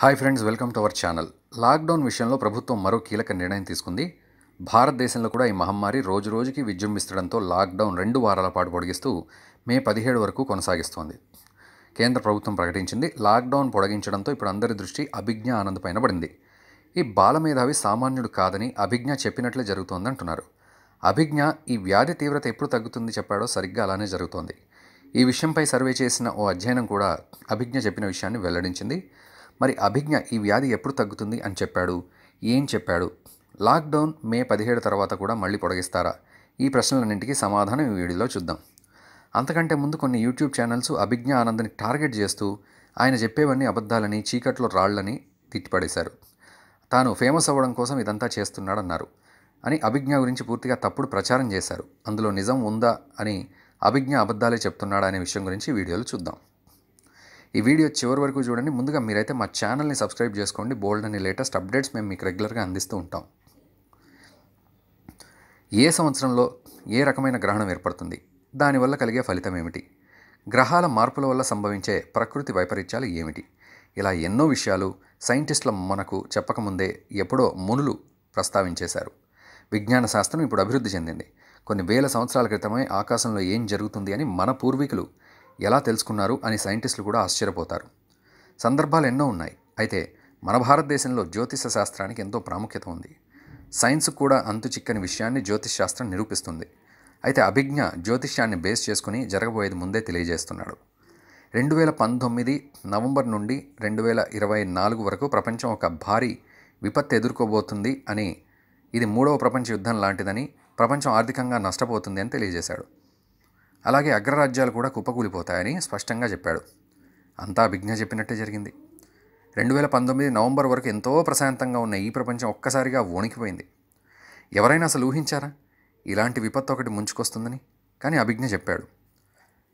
hi friends welcome to our channel lockdown విషయంలో ప్రభుత్వం మరో కీలక నిర్ణయం తీసుకుంది భారతదేశంలో కూడా ఈ మహమ్మారి రోజు రోజుకి విజృంభిస్తడంతో లాక్డౌన్ రెండు వారాల పాటు పొడిగిస్తూ మే పదిహేడు వరకు కొనసాగిస్తోంది కేంద్ర ప్రభుత్వం ప్రకటించింది లాక్డౌన్ పొడగించడంతో ఇప్పుడు అందరి దృష్టి అభిజ్ఞ ఆనంద్ పైన పడింది ఈ మేధావి సామాన్యుడు కాదని అభిజ్ఞ చెప్పినట్లే జరుగుతోంది అంటున్నారు అభిజ్ఞ ఈ వ్యాధి తీవ్రత ఎప్పుడు తగ్గుతుంది చెప్పాడో సరిగ్గా అలానే జరుగుతోంది ఈ విషయంపై సర్వే చేసిన ఓ అధ్యయనం కూడా అభిజ్ఞ చెప్పిన విషయాన్ని వెల్లడించింది మరి అభిజ్ఞ ఈ వ్యాధి ఎప్పుడు తగ్గుతుంది అని చెప్పాడు ఏం చెప్పాడు లాక్డౌన్ మే పదిహేడు తర్వాత కూడా మళ్ళీ పొడిగిస్తారా ఈ ప్రశ్నలన్నింటికీ సమాధానం ఈ వీడియోలో చూద్దాం అంతకంటే ముందు కొన్ని యూట్యూబ్ ఛానల్స్ అభిజ్ఞ ఆనందని టార్గెట్ చేస్తూ ఆయన చెప్పేవన్నీ అబద్ధాలని చీకట్లో రాళ్లని తిట్టిపడేశారు తాను ఫేమస్ అవ్వడం కోసం ఇదంతా చేస్తున్నాడన్నారు అని అభిజ్ఞ గురించి పూర్తిగా తప్పుడు ప్రచారం చేశారు అందులో నిజం ఉందా అని అభిజ్ఞ అబద్ధాలే చెప్తున్నాడా అనే విషయం గురించి వీడియోలు చూద్దాం ఈ వీడియో చివరి వరకు చూడండి ముందుగా మీరైతే మా ఛానల్ని సబ్స్క్రైబ్ చేసుకోండి బోల్డ్ అని లేటెస్ట్ అప్డేట్స్ మేము మీకు రెగ్యులర్గా అందిస్తూ ఉంటాం ఏ సంవత్సరంలో ఏ రకమైన గ్రహణం ఏర్పడుతుంది దానివల్ల కలిగే ఫలితం ఏమిటి గ్రహాల మార్పుల వల్ల సంభవించే ప్రకృతి వైపరీత్యాలు ఏమిటి ఇలా ఎన్నో విషయాలు సైంటిస్టుల మనకు చెప్పకముందే ఎప్పుడో మునులు ప్రస్తావించేశారు విజ్ఞాన శాస్త్రం ఇప్పుడు అభివృద్ధి చెందింది కొన్ని వేల సంవత్సరాల క్రితమే ఆకాశంలో ఏం జరుగుతుంది అని మన పూర్వీకులు ఎలా తెలుసుకున్నారు అని సైంటిస్టులు కూడా ఆశ్చర్యపోతారు సందర్భాలు ఎన్నో ఉన్నాయి అయితే మన భారతదేశంలో జ్యోతిష శాస్త్రానికి ఎంతో ప్రాముఖ్యత ఉంది సైన్స్ కూడా అంతు చిక్కని విషయాన్ని జ్యోతిష్ శాస్త్రం నిరూపిస్తుంది అయితే అభిజ్ఞ జ్యోతిష్యాన్ని బేస్ చేసుకుని జరగబోయేది ముందే తెలియజేస్తున్నాడు రెండు వేల పంతొమ్మిది నవంబర్ నుండి రెండు వేల ఇరవై నాలుగు వరకు ప్రపంచం ఒక భారీ విపత్తు ఎదుర్కోబోతుంది అని ఇది మూడవ ప్రపంచ యుద్ధం లాంటిదని ప్రపంచం ఆర్థికంగా నష్టపోతుంది అని తెలియజేశాడు అలాగే అగ్రరాజ్యాలు కూడా కుప్పకూలిపోతాయని స్పష్టంగా చెప్పాడు అంతా విఘ్న చెప్పినట్టే జరిగింది రెండు వేల పంతొమ్మిది నవంబర్ వరకు ఎంతో ప్రశాంతంగా ఉన్న ఈ ప్రపంచం ఒక్కసారిగా వణికిపోయింది ఎవరైనా అసలు ఊహించారా ఇలాంటి విపత్తు ఒకటి ముంచుకొస్తుందని కానీ అభిజ్ఞ చెప్పాడు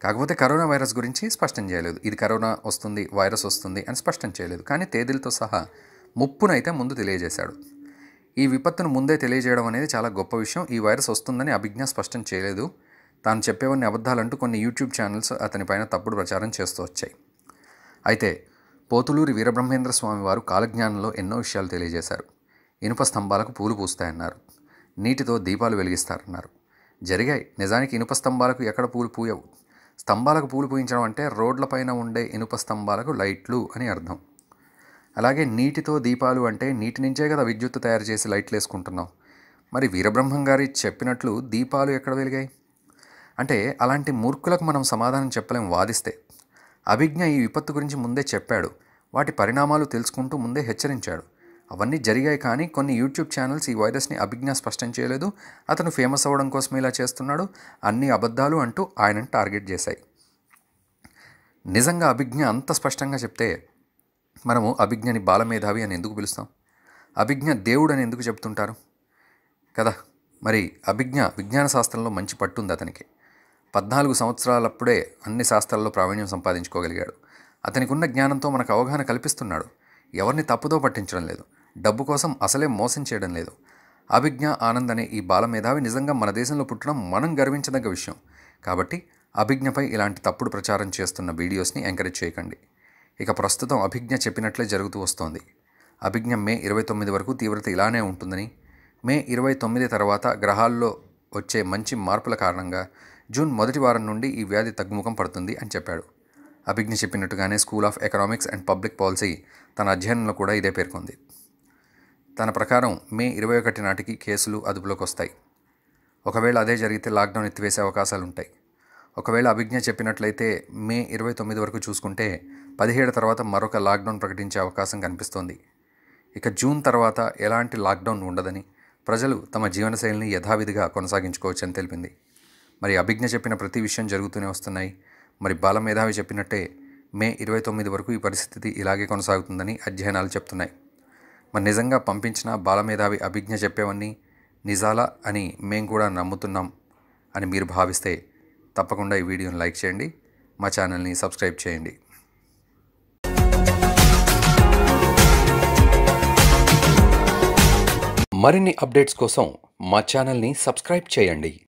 కాకపోతే కరోనా వైరస్ గురించి స్పష్టం చేయలేదు ఇది కరోనా వస్తుంది వైరస్ వస్తుంది అని స్పష్టం చేయలేదు కానీ తేదీలతో సహా ముప్పునైతే ముందు తెలియజేశాడు ఈ విపత్తును ముందే తెలియజేయడం అనేది చాలా గొప్ప విషయం ఈ వైరస్ వస్తుందని అభిజ్ఞ స్పష్టం చేయలేదు తాను చెప్పేవన్నీ అబద్ధాలంటూ కొన్ని యూట్యూబ్ ఛానల్స్ అతనిపైన తప్పుడు ప్రచారం చేస్తూ వచ్చాయి అయితే పోతులూరి వీరబ్రహ్మేంద్ర స్వామి వారు కాలజ్ఞానంలో ఎన్నో విషయాలు తెలియజేశారు ఇనుప స్తంభాలకు పూలు పూస్తాయన్నారు నీటితో దీపాలు వెలిగిస్తారన్నారు జరిగాయి నిజానికి ఇనుప స్తంభాలకు ఎక్కడ పూలు పూయవు స్తంభాలకు పూలు పూయించడం అంటే రోడ్లపైన ఉండే ఇనుప స్తంభాలకు లైట్లు అని అర్థం అలాగే నీటితో దీపాలు అంటే నీటి నుంచే కదా విద్యుత్తు తయారు చేసి లైట్లు వేసుకుంటున్నాం మరి వీరబ్రహ్మం గారి చెప్పినట్లు దీపాలు ఎక్కడ వెలిగాయి అంటే అలాంటి మూర్ఖులకు మనం సమాధానం చెప్పలేం వాదిస్తే అభిజ్ఞ ఈ విపత్తు గురించి ముందే చెప్పాడు వాటి పరిణామాలు తెలుసుకుంటూ ముందే హెచ్చరించాడు అవన్నీ జరిగాయి కానీ కొన్ని యూట్యూబ్ ఛానల్స్ ఈ వైరస్ని అభిజ్ఞ స్పష్టం చేయలేదు అతను ఫేమస్ అవ్వడం కోసం ఇలా చేస్తున్నాడు అన్ని అబద్ధాలు అంటూ ఆయనను టార్గెట్ చేశాయి నిజంగా అభిజ్ఞ అంత స్పష్టంగా చెప్తే మనము అభిజ్ఞని బాలమేధావి అని ఎందుకు పిలుస్తాం అభిజ్ఞ దేవుడు అని ఎందుకు చెప్తుంటారు కదా మరి అభిజ్ఞ విజ్ఞాన శాస్త్రంలో మంచి పట్టుంది అతనికి పద్నాలుగు సంవత్సరాలప్పుడే అన్ని శాస్త్రాల్లో ప్రావీణ్యం సంపాదించుకోగలిగాడు అతనికి ఉన్న జ్ఞానంతో మనకు అవగాహన కల్పిస్తున్నాడు ఎవరిని తప్పుదో పట్టించడం లేదు డబ్బు కోసం అసలే మోసం చేయడం లేదు అభిజ్ఞ ఆనంద్ అనే ఈ బాల మేధావి నిజంగా మన దేశంలో పుట్టడం మనం గర్వించదగ్గ విషయం కాబట్టి అభిజ్ఞపై ఇలాంటి తప్పుడు ప్రచారం చేస్తున్న వీడియోస్ని ఎంకరేజ్ చేయకండి ఇక ప్రస్తుతం అభిజ్ఞ చెప్పినట్లే జరుగుతూ వస్తోంది అభిజ్ఞ మే ఇరవై తొమ్మిది వరకు తీవ్రత ఇలానే ఉంటుందని మే ఇరవై తొమ్మిది తర్వాత గ్రహాల్లో వచ్చే మంచి మార్పుల కారణంగా జూన్ మొదటి వారం నుండి ఈ వ్యాధి తగ్గుముఖం పడుతుంది అని చెప్పాడు అభిజ్ఞ చెప్పినట్టుగానే school of economics and public policy తన అధ్యయనంలో కూడా ఇదే పేర్కొంది తన ప్రకారం మే ఇరవై ఒకటి నాటికి కేసులు అదుపులోకి వస్తాయి ఒకవేళ అదే జరిగితే లాక్డౌన్ ఎత్తివేసే అవకాశాలు ఉంటాయి ఒకవేళ అభిజ్ఞ చెప్పినట్లయితే మే ఇరవై తొమ్మిది వరకు చూసుకుంటే పదిహేడు తర్వాత మరొక లాక్డౌన్ ప్రకటించే అవకాశం కనిపిస్తోంది ఇక జూన్ తర్వాత ఎలాంటి లాక్డౌన్ ఉండదని ప్రజలు తమ జీవనశైలిని యథావిధిగా కొనసాగించుకోవచ్చని తెలిపింది మరి అభిజ్ఞ చెప్పిన ప్రతి విషయం జరుగుతూనే వస్తున్నాయి మరి బాల మేధావి చెప్పినట్టే మే ఇరవై తొమ్మిది వరకు ఈ పరిస్థితి ఇలాగే కొనసాగుతుందని అధ్యయనాలు చెప్తున్నాయి మరి నిజంగా పంపించిన బాలమేధావి అభిజ్ఞ చెప్పేవన్నీ నిజాలా అని మేము కూడా నమ్ముతున్నాం అని మీరు భావిస్తే తప్పకుండా ఈ వీడియోని లైక్ చేయండి మా ఛానల్ని సబ్స్క్రైబ్ చేయండి మరిన్ని అప్డేట్స్ కోసం మా ఛానల్ని సబ్స్క్రైబ్ చేయండి